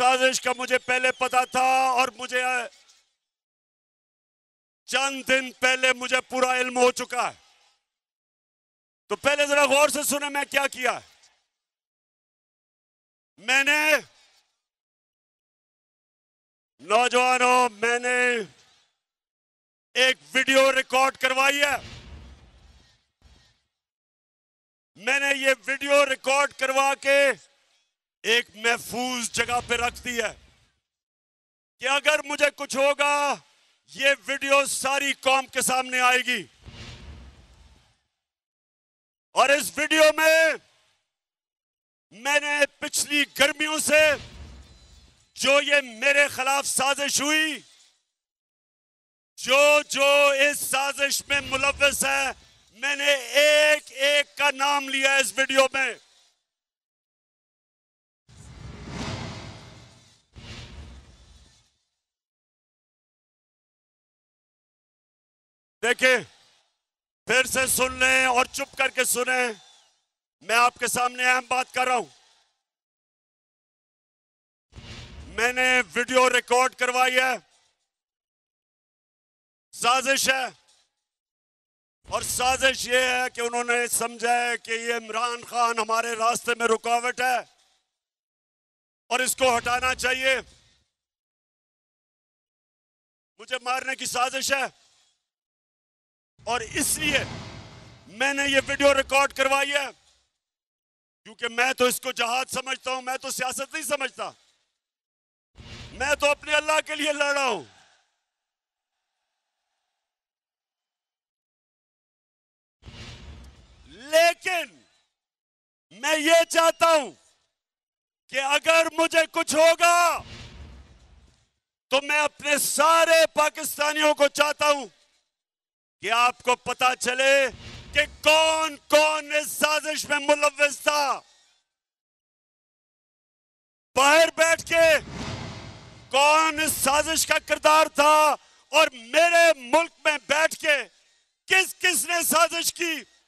साजिश का मुझे पहले पता था और मुझे चंद दिन पहले मुझे पूरा इल्म हो चुका है तो पहले जरा गौर से सुने मैं क्या किया मैंने नौजवानों मैंने एक वीडियो रिकॉर्ड करवाई है मैंने ये वीडियो रिकॉर्ड करवा के एक महफूज जगह पे रख दी है कि अगर मुझे कुछ होगा ये वीडियो सारी कौम के सामने आएगी और इस वीडियो में मैंने पिछली गर्मियों से जो ये मेरे खिलाफ साजिश हुई जो जो इस साजिश में मुलविस है मैंने एक एक का नाम लिया इस वीडियो में देखिए फिर से सुन लें और चुप करके सुने मैं आपके सामने अहम बात कर रहा हूं मैंने वीडियो रिकॉर्ड करवाई है साजिश है और साजिश ये है कि उन्होंने समझा है कि ये इमरान खान हमारे रास्ते में रुकावट है और इसको हटाना चाहिए मुझे मारने की साजिश है और इसलिए मैंने ये वीडियो रिकॉर्ड करवाई है क्योंकि मैं तो इसको जहाज समझता हूं मैं तो सियासत नहीं समझता मैं तो अपने अल्लाह के लिए लड़ रहा हूं लेकिन मैं ये चाहता हूं कि अगर मुझे कुछ होगा तो मैं अपने सारे पाकिस्तानियों को चाहता हूं कि आपको पता चले कि कौन कौन इस साजिश में मुलविस था बाहर बैठ के कौन इस साजिश का किरदार था और मेरे मुल्क में बैठ के किस किसने साजिश की